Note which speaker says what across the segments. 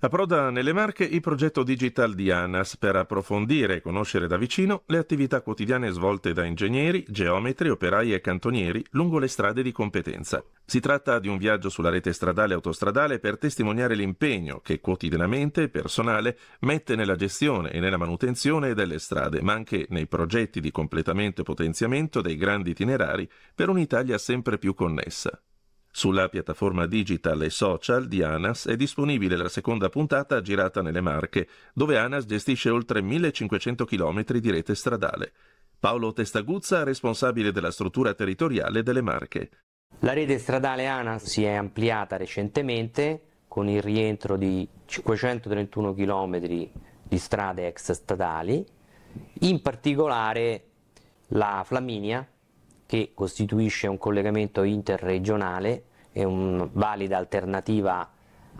Speaker 1: Approda nelle Marche il progetto Digital di ANAS per approfondire e conoscere da vicino le attività quotidiane svolte da ingegneri, geometri, operai e cantonieri lungo le strade di competenza. Si tratta di un viaggio sulla rete stradale e autostradale per testimoniare l'impegno che quotidianamente il personale mette nella gestione e nella manutenzione delle strade, ma anche nei progetti di completamento e potenziamento dei grandi itinerari per un'Italia sempre più connessa. Sulla piattaforma digital e social di ANAS è disponibile la seconda puntata girata nelle Marche, dove ANAS gestisce oltre 1500 km di rete stradale. Paolo Testaguzza, responsabile della struttura territoriale delle Marche. La rete stradale ANAS
Speaker 2: si è ampliata recentemente con il rientro di 531 km di strade ex statali, in particolare la Flaminia che costituisce un collegamento interregionale è una valida alternativa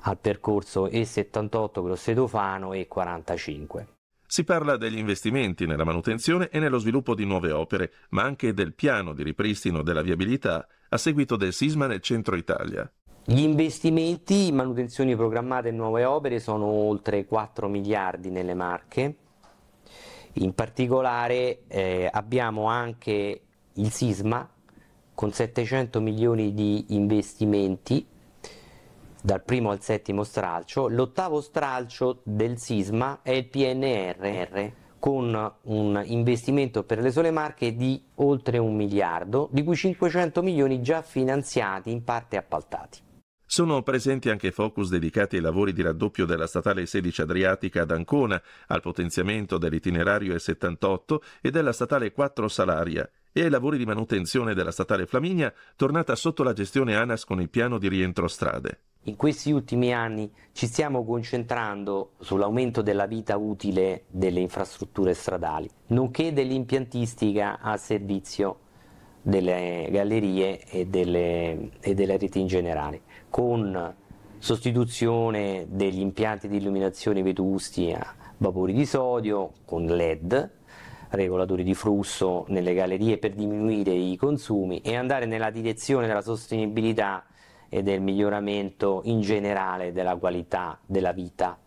Speaker 2: al percorso E78 Grossetofano e 45.
Speaker 1: Si parla degli investimenti nella manutenzione e nello sviluppo di nuove opere, ma anche del piano di ripristino della viabilità a seguito del sisma nel centro Italia.
Speaker 2: Gli investimenti in manutenzioni programmate e nuove opere sono oltre 4 miliardi nelle marche. In particolare eh, abbiamo anche il sisma con 700 milioni di investimenti dal primo al settimo stralcio, l'ottavo stralcio del sisma è il PNRR con un investimento per le sole marche di oltre un miliardo, di cui 500 milioni già finanziati, in parte
Speaker 1: appaltati. Sono presenti anche focus dedicati ai lavori di raddoppio della statale 16 Adriatica ad Ancona, al potenziamento dell'itinerario E78 e della statale 4 Salaria, e ai lavori di manutenzione della statale Flaminia, tornata sotto la gestione ANAS con il piano di rientro strade. In questi ultimi anni ci stiamo concentrando sull'aumento
Speaker 2: della vita utile delle infrastrutture stradali, nonché dell'impiantistica a servizio delle gallerie e delle, e delle reti in generale, con sostituzione degli impianti di illuminazione vetusti a vapori di sodio con LED, regolatori di flusso nelle gallerie per diminuire i consumi e andare nella direzione della sostenibilità e del miglioramento in generale della qualità della vita